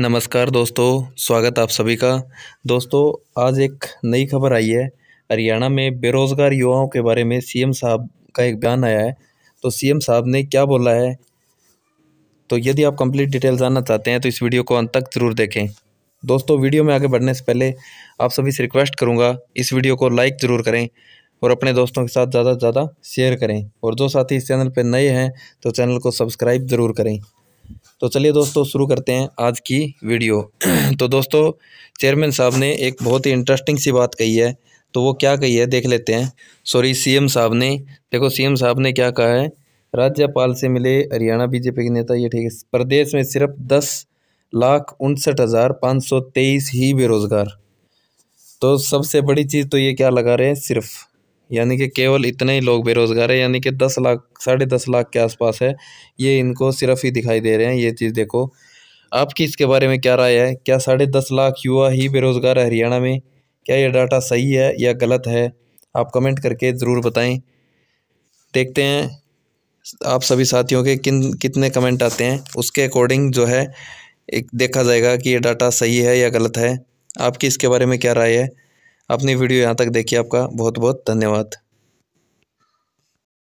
नमस्कार दोस्तों स्वागत आप सभी का दोस्तों आज एक नई खबर आई है हरियाणा में बेरोज़गार युवाओं के बारे में सीएम साहब का एक बयान आया है तो सीएम साहब ने क्या बोला है तो यदि आप कंप्लीट डिटेल जानना चाहते हैं तो इस वीडियो को अंत तक ज़रूर देखें दोस्तों वीडियो में आगे बढ़ने से पहले आप सभी से रिक्वेस्ट करूँगा इस वीडियो को लाइक ज़रूर करें और अपने दोस्तों के साथ ज़्यादा से ज़्यादा शेयर करें और जो साथी इस चैनल पर नए हैं तो चैनल को सब्सक्राइब ज़रूर करें तो चलिए दोस्तों शुरू करते हैं आज की वीडियो तो दोस्तों चेयरमैन साहब ने एक बहुत ही इंटरेस्टिंग सी बात कही है तो वो क्या कही है देख लेते हैं सॉरी सीएम साहब ने देखो सीएम साहब ने क्या कहा है राज्यपाल से मिले हरियाणा बीजेपी के नेता ये ठीक है प्रदेश में सिर्फ दस लाख उनसठ हज़ार पाँच सौ तेईस ही बेरोज़गार तो सबसे बड़ी चीज़ तो ये क्या लगा रहे हैं सिर्फ यानी कि केवल इतने ही लोग बेरोज़गार है यानी कि दस लाख साढ़े दस लाख के आसपास है ये इनको सिर्फ ही दिखाई दे रहे हैं ये चीज़ देखो आपकी इसके बारे में क्या राय है क्या साढ़े दस लाख युवा ही बेरोज़गार है हरियाणा में क्या ये डाटा सही है या गलत है आप कमेंट करके ज़रूर बताएं देखते हैं आप सभी साथियों के किन कितने कमेंट आते हैं उसके अकॉर्डिंग जो है एक देखा जाएगा कि ये डाटा सही है या गलत है आपकी इसके बारे में क्या राय है अपनी वीडियो यहाँ तक देखिए आपका बहुत बहुत धन्यवाद